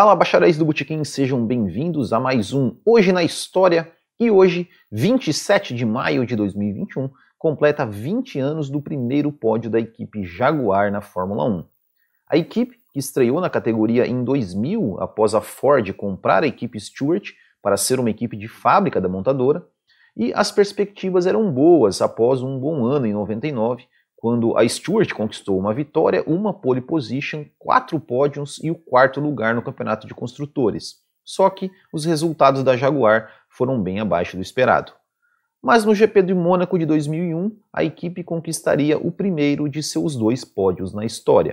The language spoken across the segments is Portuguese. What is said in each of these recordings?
Fala bacharéis do Botequim, sejam bem-vindos a mais um Hoje na História. E hoje, 27 de maio de 2021, completa 20 anos do primeiro pódio da equipe Jaguar na Fórmula 1. A equipe, que estreou na categoria em 2000 após a Ford comprar a equipe Stewart para ser uma equipe de fábrica da montadora, e as perspectivas eram boas após um bom ano em 99, quando a Stewart conquistou uma vitória, uma pole position, quatro pódios e o quarto lugar no campeonato de construtores. Só que os resultados da Jaguar foram bem abaixo do esperado. Mas no GP de Mônaco de 2001, a equipe conquistaria o primeiro de seus dois pódios na história.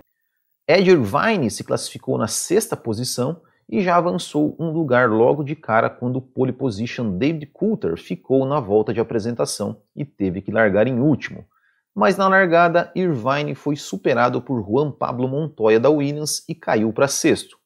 Ed Irvine se classificou na sexta posição e já avançou um lugar logo de cara quando o pole position David Coulter ficou na volta de apresentação e teve que largar em último mas na largada Irvine foi superado por Juan Pablo Montoya da Williams e caiu para sexto.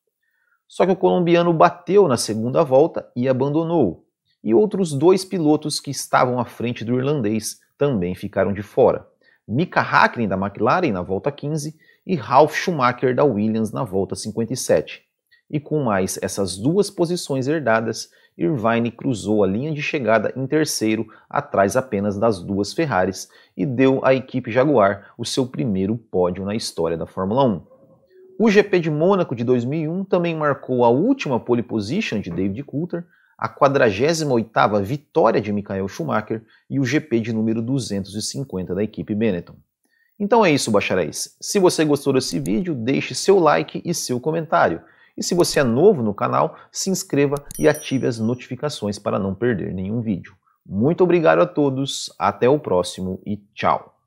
Só que o colombiano bateu na segunda volta e abandonou, e outros dois pilotos que estavam à frente do irlandês também ficaram de fora. Mika Hakkinen da McLaren na volta 15 e Ralf Schumacher da Williams na volta 57 e com mais essas duas posições herdadas, Irvine cruzou a linha de chegada em terceiro, atrás apenas das duas Ferraris, e deu à equipe Jaguar o seu primeiro pódio na história da Fórmula 1. O GP de Mônaco de 2001 também marcou a última pole position de David Coulter, a 48ª vitória de Michael Schumacher e o GP de número 250 da equipe Benetton. Então é isso, bacharéis. Se você gostou desse vídeo, deixe seu like e seu comentário. E se você é novo no canal, se inscreva e ative as notificações para não perder nenhum vídeo. Muito obrigado a todos, até o próximo e tchau!